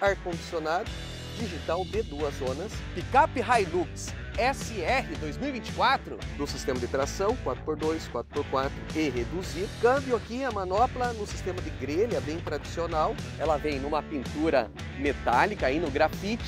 ar-condicionado, digital de duas zonas, picape Hilux SR 2024 do sistema de tração 4x2, 4x4 e reduzido. Câmbio aqui, a manopla no sistema de grelha, bem tradicional. Ela vem numa pintura metálica, aí no grafite.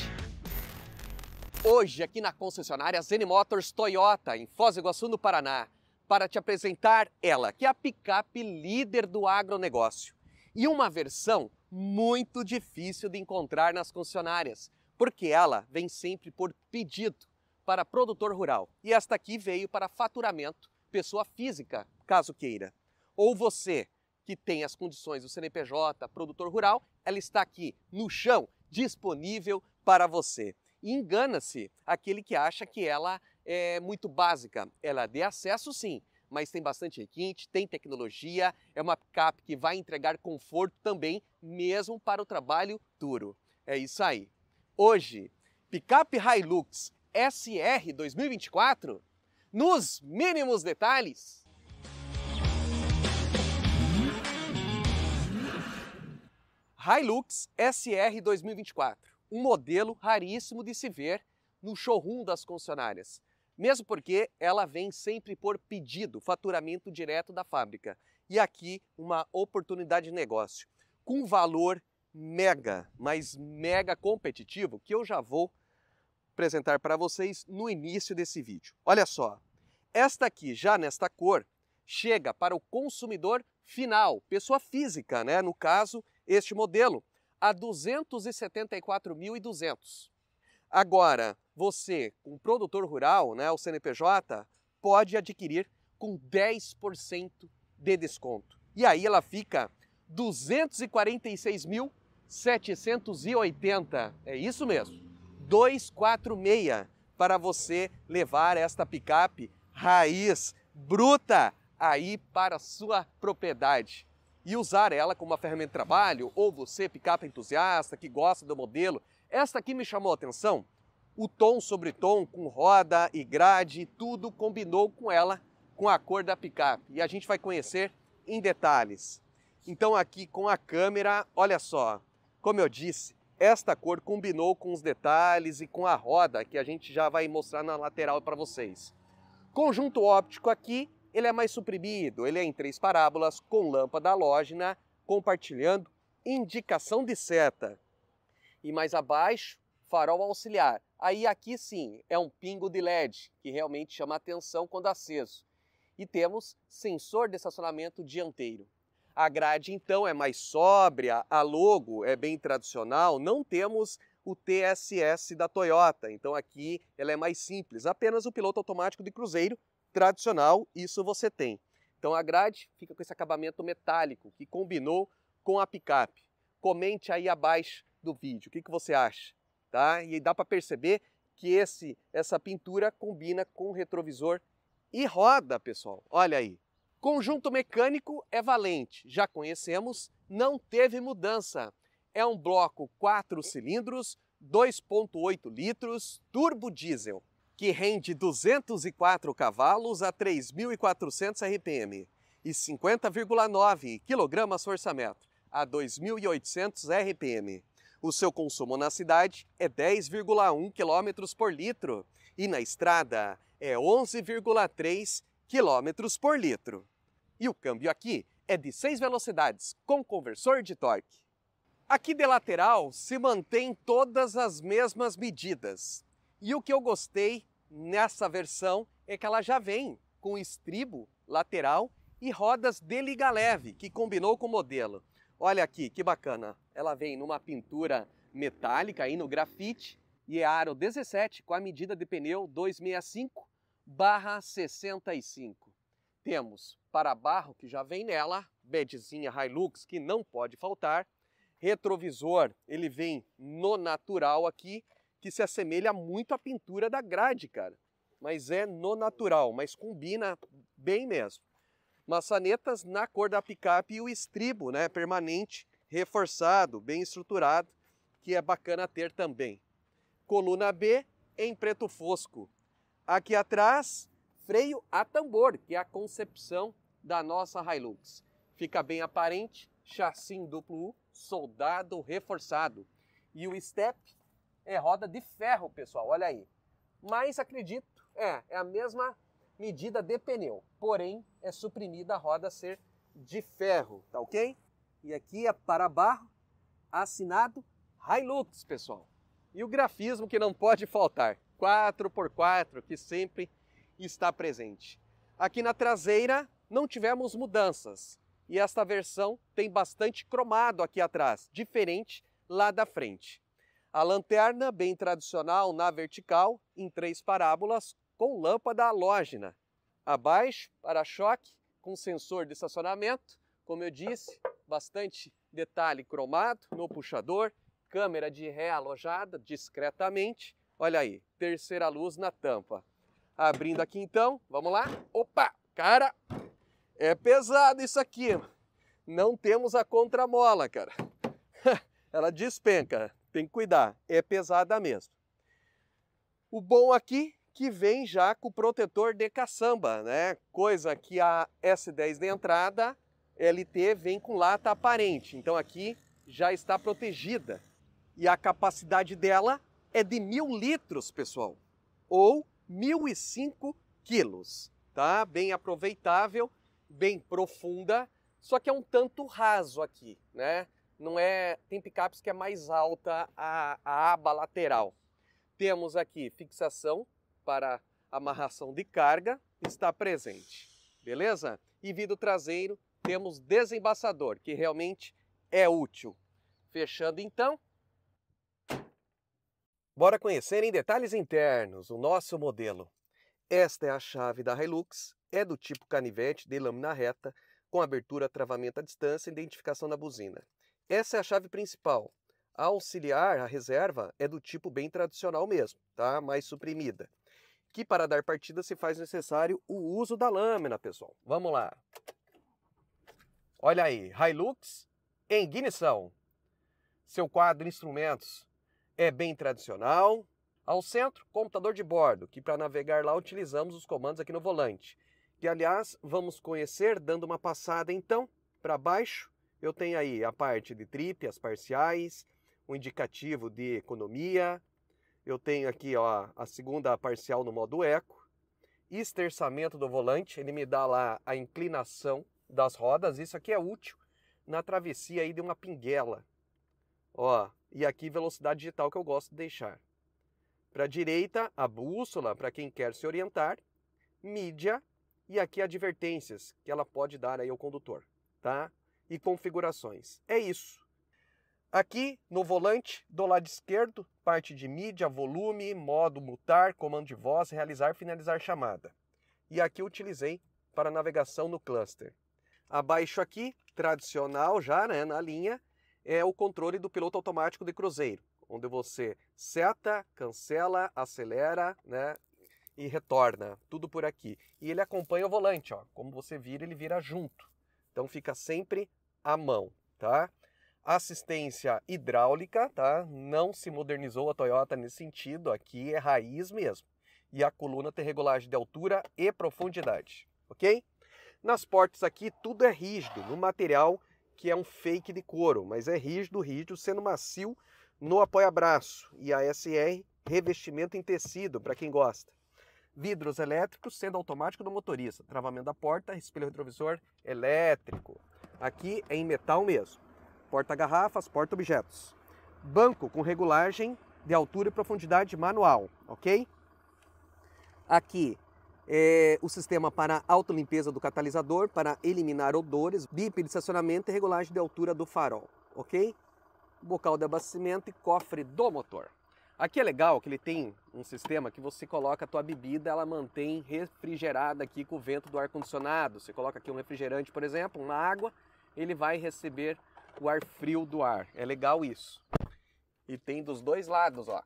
Hoje, aqui na concessionária Zen Motors Toyota, em Foz do Iguaçu, no Paraná, para te apresentar ela, que é a picape líder do agronegócio e uma versão muito difícil de encontrar nas concessionárias, porque ela vem sempre por pedido para produtor rural. E esta aqui veio para faturamento, pessoa física, caso queira. Ou você que tem as condições do CNPJ, produtor rural, ela está aqui no chão, disponível para você. engana-se aquele que acha que ela é muito básica. Ela é de acesso, sim, mas tem bastante requinte, tem tecnologia, é uma picape que vai entregar conforto também, mesmo para o trabalho duro. É isso aí. Hoje, picape Hilux SR 2024 nos mínimos detalhes. Hilux SR 2024, um modelo raríssimo de se ver no showroom das concessionárias. Mesmo porque ela vem sempre por pedido, faturamento direto da fábrica. E aqui uma oportunidade de negócio com valor mega, mas mega competitivo que eu já vou apresentar para vocês no início desse vídeo. Olha só, esta aqui, já nesta cor, chega para o consumidor final, pessoa física, né? No caso, este modelo, a 274.200. Agora, você, um produtor rural, né, o CNPJ, pode adquirir com 10% de desconto. E aí ela fica 246.780. É isso mesmo. 246 para você levar esta picape raiz bruta aí para sua propriedade e usar ela como uma ferramenta de trabalho, ou você, picape entusiasta que gosta do modelo. Esta aqui me chamou a atenção o tom sobre tom, com roda e grade, tudo combinou com ela, com a cor da picape. E a gente vai conhecer em detalhes. Então aqui com a câmera, olha só, como eu disse, esta cor combinou com os detalhes e com a roda, que a gente já vai mostrar na lateral para vocês. Conjunto óptico aqui, ele é mais suprimido, ele é em três parábolas, com lâmpada halógena, compartilhando, indicação de seta. E mais abaixo, farol auxiliar. Aí aqui sim é um pingo de LED que realmente chama atenção quando aceso. E temos sensor de estacionamento dianteiro. A grade então é mais sóbria, a logo é bem tradicional, não temos o TSS da Toyota, então aqui ela é mais simples, apenas o piloto automático de cruzeiro tradicional, isso você tem. Então a grade fica com esse acabamento metálico que combinou com a picape. Comente aí abaixo do vídeo, o que, que você acha? Tá? E dá para perceber que esse, essa pintura combina com retrovisor e roda, pessoal. Olha aí. Conjunto mecânico é valente, já conhecemos, não teve mudança. É um bloco 4 cilindros, 2.8 litros, turbo diesel, que rende 204 cavalos a 3.400 RPM e 50,9 metro a 2.800 RPM. O seu consumo na cidade é 10,1 km por litro e na estrada é 11,3 km por litro. E o câmbio aqui é de 6 velocidades com conversor de torque. Aqui de lateral se mantém todas as mesmas medidas. E o que eu gostei nessa versão é que ela já vem com estribo lateral e rodas de liga leve, que combinou com o modelo. Olha aqui, que bacana. Ela vem numa pintura metálica aí no grafite e é aro 17 com a medida de pneu 265 barra 65. Temos para barro que já vem nela, bedzinha Hilux que não pode faltar, retrovisor ele vem no natural aqui, que se assemelha muito à pintura da grade, cara. Mas é no natural, mas combina bem mesmo maçanetas na cor da picape e o estribo né, permanente, reforçado, bem estruturado, que é bacana ter também. Coluna B em preto fosco. Aqui atrás, freio a tambor, que é a concepção da nossa Hilux. Fica bem aparente, chassi duplo U, soldado reforçado. E o step é roda de ferro, pessoal, olha aí. Mas acredito, é, é a mesma medida de pneu, porém é suprimida a roda ser de ferro, tá ok? E aqui é para barro, assinado Hilux, pessoal. E o grafismo que não pode faltar, 4x4, que sempre está presente. Aqui na traseira não tivemos mudanças, e esta versão tem bastante cromado aqui atrás, diferente lá da frente. A lanterna, bem tradicional, na vertical, em três parábolas, com lâmpada halógena. Abaixo, para-choque com sensor de estacionamento, como eu disse, bastante detalhe cromado no puxador, câmera de ré alojada discretamente. Olha aí, terceira luz na tampa. Abrindo aqui então, vamos lá. Opa, cara, é pesado isso aqui. Não temos a contramola, cara. Ela despenca, tem que cuidar, é pesada mesmo. O bom aqui que vem já com o protetor de caçamba, né? Coisa que a S10 da entrada LT vem com lata aparente. Então aqui já está protegida. E a capacidade dela é de mil litros, pessoal, ou 1.005 quilos, tá? Bem aproveitável, bem profunda, só que é um tanto raso aqui, né? Não é, tem picapes que é mais alta a, a aba lateral. Temos aqui fixação para amarração de carga está presente, beleza? E vidro traseiro temos desembaçador, que realmente é útil. Fechando então. Bora conhecer em detalhes internos o nosso modelo. Esta é a chave da Hilux, é do tipo canivete de lâmina reta, com abertura, travamento à distância e identificação na buzina. Essa é a chave principal. A auxiliar, a reserva, é do tipo bem tradicional mesmo, tá? mais suprimida que para dar partida se faz necessário o uso da lâmina, pessoal. Vamos lá. Olha aí, Hilux em ignição. Seu quadro de instrumentos é bem tradicional. Ao centro, computador de bordo, que para navegar lá utilizamos os comandos aqui no volante. Que, aliás, vamos conhecer dando uma passada então para baixo. Eu tenho aí a parte de trip, as parciais, o indicativo de economia, eu tenho aqui ó, a segunda parcial no modo eco, esterçamento do volante, ele me dá lá a inclinação das rodas, isso aqui é útil na travessia aí de uma pinguela. Ó, e aqui velocidade digital que eu gosto de deixar. Para a direita, a bússola, para quem quer se orientar, mídia e aqui advertências que ela pode dar aí ao condutor, tá? E configurações. É isso. Aqui no volante, do lado esquerdo, parte de mídia, volume, modo mutar, comando de voz, realizar, finalizar chamada. E aqui utilizei para navegação no cluster. Abaixo aqui, tradicional já né, na linha, é o controle do piloto automático de cruzeiro, onde você seta, cancela, acelera né, e retorna, tudo por aqui. E ele acompanha o volante, ó, como você vira, ele vira junto. Então fica sempre à mão, tá? assistência hidráulica, tá? Não se modernizou a Toyota nesse sentido, aqui é raiz mesmo. E a coluna tem regulagem de altura e profundidade, ok? Nas portas aqui tudo é rígido, no material que é um fake de couro, mas é rígido, rígido, sendo macio no apoia-braço e a SR revestimento em tecido, para quem gosta. Vidros elétricos, sendo automático do motorista, travamento da porta, espelho retrovisor elétrico. Aqui é em metal mesmo porta-garrafas, porta-objetos. Banco com regulagem de altura e profundidade manual, ok? Aqui é, o sistema para auto limpeza do catalisador, para eliminar odores, bip de estacionamento e regulagem de altura do farol, ok? Bocal de abastecimento e cofre do motor. Aqui é legal que ele tem um sistema que você coloca a tua bebida, ela mantém refrigerada aqui com o vento do ar-condicionado. Você coloca aqui um refrigerante, por exemplo, uma água, ele vai receber o ar frio do ar. É legal isso. E tem dos dois lados, ó,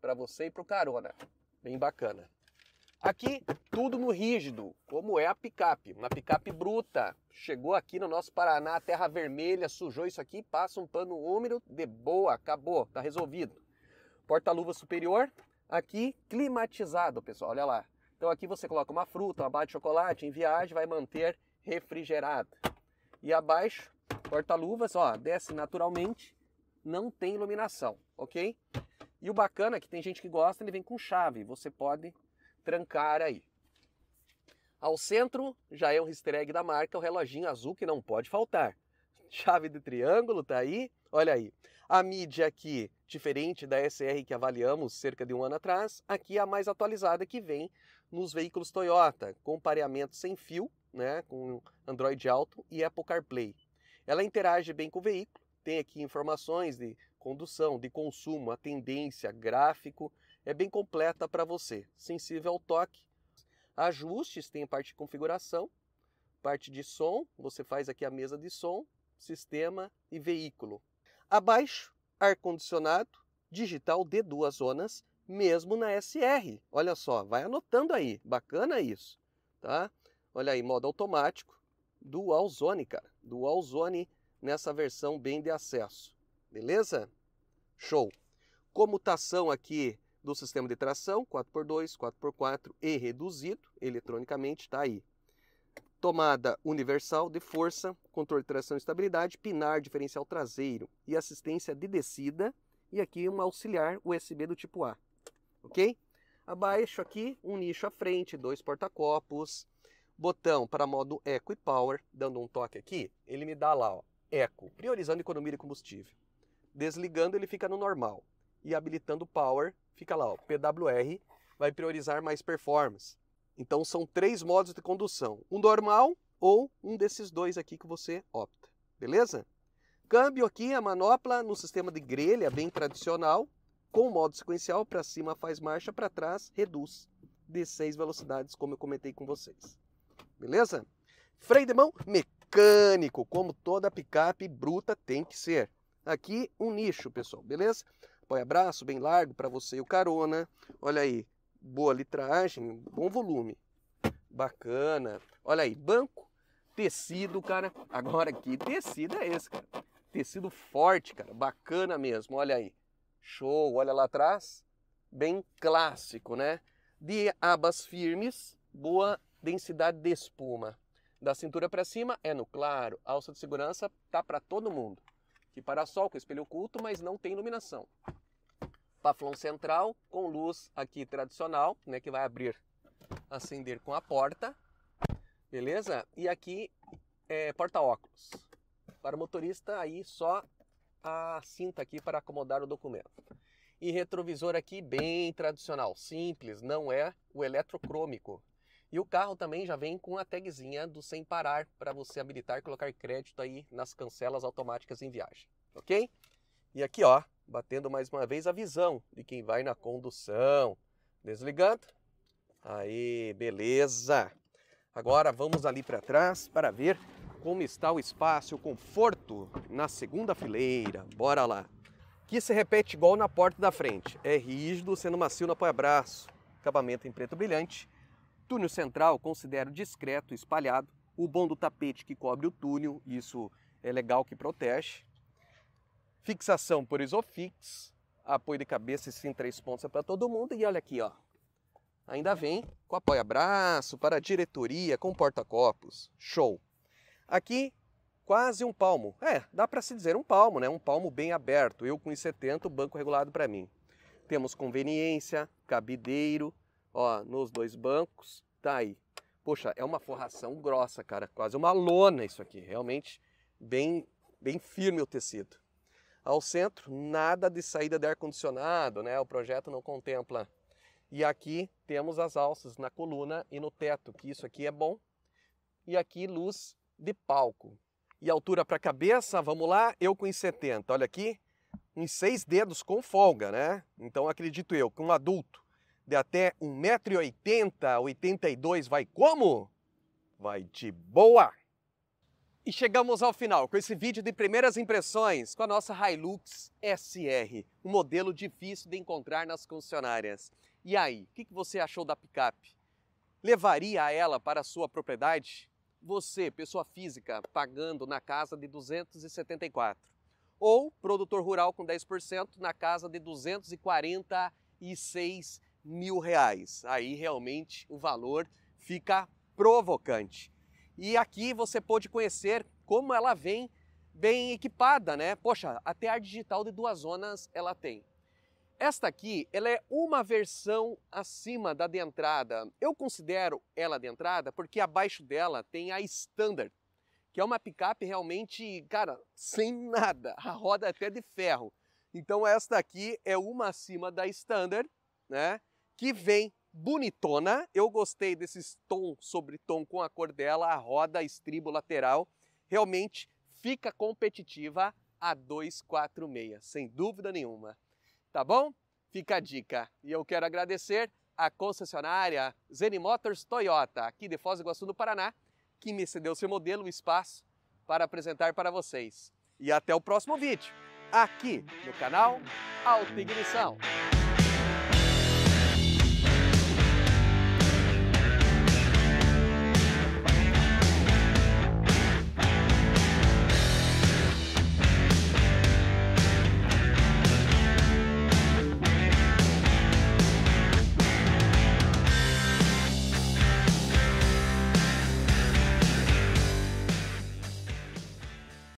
para você e pro carona. Bem bacana. Aqui tudo no rígido, como é a picape, uma picape bruta. Chegou aqui no nosso Paraná, terra vermelha, sujou isso aqui, passa um pano úmido, de boa, acabou, tá resolvido. Porta-luva superior, aqui climatizado, pessoal, olha lá. Então aqui você coloca uma fruta, uma barra de chocolate em viagem, vai manter refrigerado. E abaixo, Porta-luvas, ó, desce naturalmente, não tem iluminação, ok? E o bacana é que tem gente que gosta, ele vem com chave, você pode trancar aí. Ao centro já é um easter egg da marca, o reloginho azul que não pode faltar. Chave de triângulo tá aí, olha aí. A mídia aqui, diferente da SR que avaliamos cerca de um ano atrás, aqui é a mais atualizada que vem nos veículos Toyota, com pareamento sem fio, né, com Android Auto e Apple CarPlay. Ela interage bem com o veículo, tem aqui informações de condução, de consumo, a tendência, gráfico, é bem completa para você, sensível ao toque. Ajustes tem parte de configuração, parte de som, você faz aqui a mesa de som, sistema e veículo. Abaixo, ar-condicionado, digital de duas zonas, mesmo na SR. Olha só, vai anotando aí, bacana isso, tá? Olha aí, modo automático, Dual Zone, cara. Dual Zone nessa versão bem de acesso. Beleza? Show! Comutação aqui do sistema de tração, 4x2, 4x4 e reduzido eletronicamente, está aí. Tomada universal de força, controle de tração e estabilidade, pinar diferencial traseiro e assistência de descida. E aqui um auxiliar USB do tipo A, ok? Abaixo aqui, um nicho à frente, dois porta-copos, botão para modo Eco e Power, dando um toque aqui, ele me dá lá, ó, Eco, priorizando economia de combustível. Desligando, ele fica no normal. E habilitando Power, fica lá, ó, PWR, vai priorizar mais performance. Então são três modos de condução, um normal ou um desses dois aqui que você opta, beleza? Câmbio aqui, a manopla no sistema de grelha, bem tradicional, com o modo sequencial, para cima faz marcha, para trás reduz de 6 velocidades, como eu comentei com vocês beleza? Freio de mão mecânico, como toda picape bruta tem que ser. Aqui um nicho, pessoal, beleza? Põe abraço bem largo para você e o carona. Olha aí, boa litragem, bom volume. Bacana. Olha aí, banco, tecido, cara. Agora que tecido é esse, cara? Tecido forte, cara. Bacana mesmo, olha aí. Show, olha lá atrás. Bem clássico, né? De abas firmes, boa densidade de espuma. Da cintura para cima é no claro, alça de segurança tá para todo mundo. Que para-sol com espelho oculto, mas não tem iluminação. Paflon central com luz aqui tradicional, né, que vai abrir, acender com a porta. Beleza? E aqui é porta-óculos. Para o motorista aí só a cinta aqui para acomodar o documento. E retrovisor aqui bem tradicional, simples, não é o eletrocrômico, e o carro também já vem com a tagzinha do sem parar para você habilitar e colocar crédito aí nas cancelas automáticas em viagem, ok? E aqui ó, batendo mais uma vez a visão de quem vai na condução. Desligando. Aí, beleza. Agora vamos ali para trás para ver como está o espaço, o conforto na segunda fileira. Bora lá. Que se repete igual na porta da frente. É rígido, sendo macio no apoia-braço. Acabamento em preto brilhante Túnel central considero discreto, espalhado. O bom do tapete que cobre o túnel, isso é legal que protege. Fixação por Isofix, apoio de cabeça, sim, três pontos é para todo mundo. E olha aqui, ó. Ainda vem com apoio-braço para a diretoria, com porta-copos. Show! Aqui, quase um palmo. É, dá para se dizer um palmo, né? Um palmo bem aberto. Eu com I70, banco regulado para mim. Temos conveniência, cabideiro, ó, nos dois bancos, tá aí. Poxa, é uma forração grossa, cara, quase uma lona isso aqui, realmente bem, bem firme o tecido. Ao centro, nada de saída de ar-condicionado, né? O projeto não contempla. E aqui temos as alças na coluna e no teto, que isso aqui é bom. E aqui luz de palco. E altura para cabeça, vamos lá, eu com 70. Olha aqui, em seis dedos com folga, né? Então acredito eu, que um adulto de até 1,80m, 82 vai como? Vai de boa! E chegamos ao final com esse vídeo de primeiras impressões com a nossa Hilux SR, um modelo difícil de encontrar nas concessionárias. E aí, o que, que você achou da picape? Levaria ela para a sua propriedade? Você, pessoa física, pagando na casa de 274 ou produtor rural com 10% na casa de 246 mil reais. Aí realmente o valor fica provocante. E aqui você pode conhecer como ela vem bem equipada, né? Poxa, até ar digital de duas zonas ela tem. Esta aqui, ela é uma versão acima da de entrada. Eu considero ela de entrada porque abaixo dela tem a Standard, que é uma picape realmente, cara, sem nada, a roda é até de ferro. Então esta aqui é uma acima da Standard, né? que vem bonitona. Eu gostei desse tom sobre tom com a cor dela, a roda estribo lateral. Realmente fica competitiva a 246, sem dúvida nenhuma. Tá bom? Fica a dica. E eu quero agradecer a concessionária Zen Motors Toyota, aqui de Foz do Iguaçu, no Paraná, que me cedeu seu modelo e espaço para apresentar para vocês. E até o próximo vídeo, aqui no canal Alta Ignição.